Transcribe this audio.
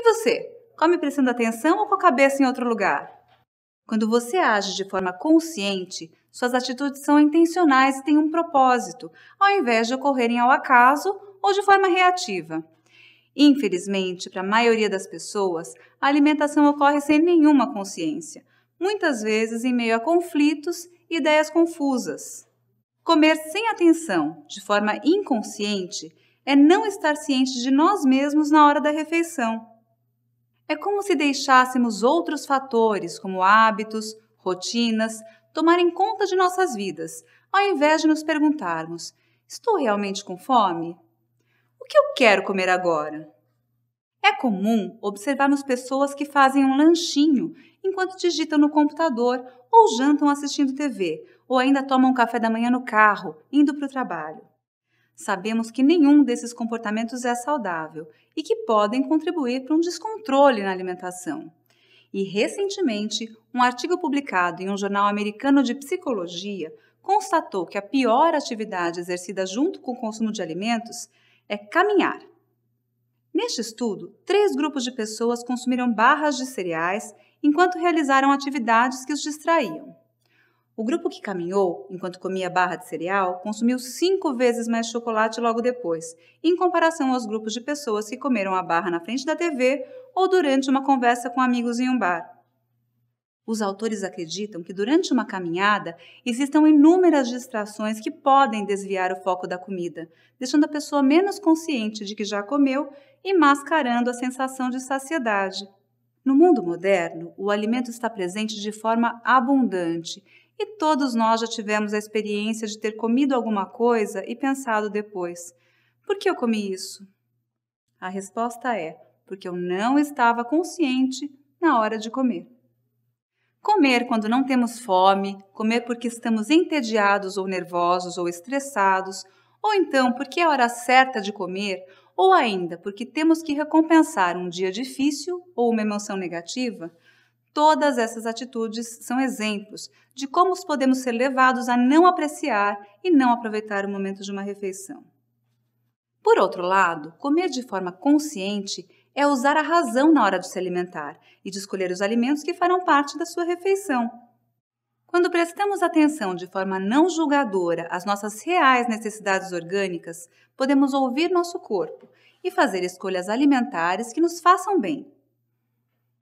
E você? Come prestando atenção ou com a cabeça em outro lugar? Quando você age de forma consciente, suas atitudes são intencionais e têm um propósito, ao invés de ocorrerem ao acaso ou de forma reativa. Infelizmente, para a maioria das pessoas, a alimentação ocorre sem nenhuma consciência, muitas vezes em meio a conflitos e ideias confusas. Comer sem atenção, de forma inconsciente, é não estar ciente de nós mesmos na hora da refeição. É como se deixássemos outros fatores, como hábitos, rotinas, tomarem conta de nossas vidas, ao invés de nos perguntarmos: estou realmente com fome? O que eu quero comer agora? É comum observarmos pessoas que fazem um lanchinho enquanto digitam no computador ou jantam assistindo TV, ou ainda tomam café da manhã no carro, indo para o trabalho. Sabemos que nenhum desses comportamentos é saudável e que podem contribuir para um descontrole na alimentação. E recentemente, um artigo publicado em um jornal americano de psicologia constatou que a pior atividade exercida junto com o consumo de alimentos é caminhar. Neste estudo, três grupos de pessoas consumiram barras de cereais enquanto realizaram atividades que os distraíam. O grupo que caminhou, enquanto comia barra de cereal, consumiu cinco vezes mais chocolate logo depois, em comparação aos grupos de pessoas que comeram a barra na frente da TV ou durante uma conversa com amigos em um bar. Os autores acreditam que durante uma caminhada existam inúmeras distrações que podem desviar o foco da comida, deixando a pessoa menos consciente de que já comeu e mascarando a sensação de saciedade. No mundo moderno, o alimento está presente de forma abundante e todos nós já tivemos a experiência de ter comido alguma coisa e pensado depois: por que eu comi isso? A resposta é: porque eu não estava consciente na hora de comer. Comer quando não temos fome, comer porque estamos entediados ou nervosos ou estressados, ou então porque é a hora certa de comer, ou ainda porque temos que recompensar um dia difícil ou uma emoção negativa, Todas essas atitudes são exemplos de como os podemos ser levados a não apreciar e não aproveitar o momento de uma refeição. Por outro lado, comer de forma consciente é usar a razão na hora de se alimentar e de escolher os alimentos que farão parte da sua refeição. Quando prestamos atenção de forma não julgadora às nossas reais necessidades orgânicas, podemos ouvir nosso corpo e fazer escolhas alimentares que nos façam bem.